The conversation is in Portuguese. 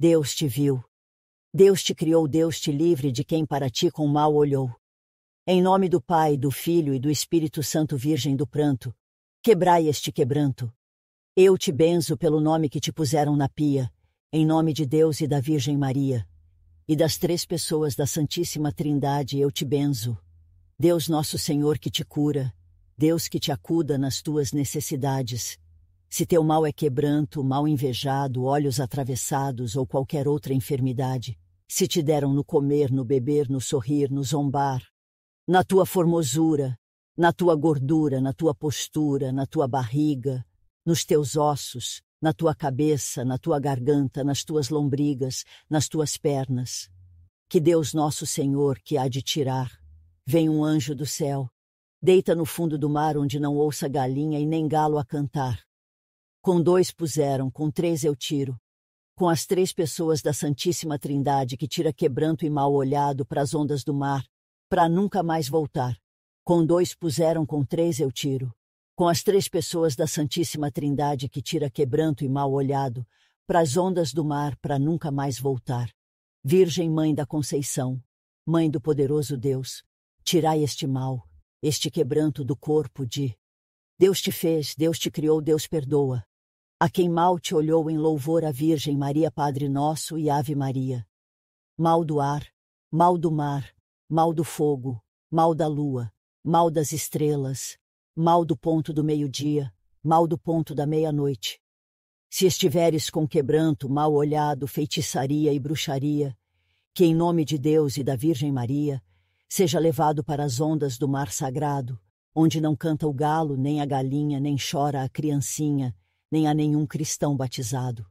Deus te viu. Deus te criou, Deus te livre de quem para ti com mal olhou. Em nome do Pai, do Filho e do Espírito Santo, Virgem do Pranto, quebrai este quebranto. Eu te benzo pelo nome que te puseram na pia, em nome de Deus e da Virgem Maria. E das três pessoas da Santíssima Trindade eu te benzo. Deus Nosso Senhor que te cura, Deus que te acuda nas tuas necessidades. Se teu mal é quebranto, mal invejado, olhos atravessados ou qualquer outra enfermidade, se te deram no comer, no beber, no sorrir, no zombar, na tua formosura, na tua gordura, na tua postura, na tua barriga, nos teus ossos, na tua cabeça, na tua garganta, nas tuas lombrigas, nas tuas pernas. Que Deus nosso Senhor, que há de tirar, vem um anjo do céu, deita no fundo do mar onde não ouça galinha e nem galo a cantar. Com dois puseram, com três eu tiro. Com as três pessoas da Santíssima Trindade que tira quebranto e mal olhado para as ondas do mar, para nunca mais voltar. Com dois puseram, com três eu tiro. Com as três pessoas da Santíssima Trindade que tira quebranto e mal olhado, para as ondas do mar, para nunca mais voltar. Virgem Mãe da Conceição, Mãe do Poderoso Deus, tirai este mal, este quebranto do corpo de Deus te fez, Deus te criou, Deus perdoa. A quem mal te olhou em louvor à Virgem Maria Padre Nosso e Ave Maria. Mal do ar, mal do mar, mal do fogo, mal da lua, mal das estrelas, mal do ponto do meio-dia, mal do ponto da meia-noite. Se estiveres com quebranto, mal olhado, feitiçaria e bruxaria, que em nome de Deus e da Virgem Maria seja levado para as ondas do mar sagrado, onde não canta o galo, nem a galinha, nem chora a criancinha, nem há nenhum cristão batizado.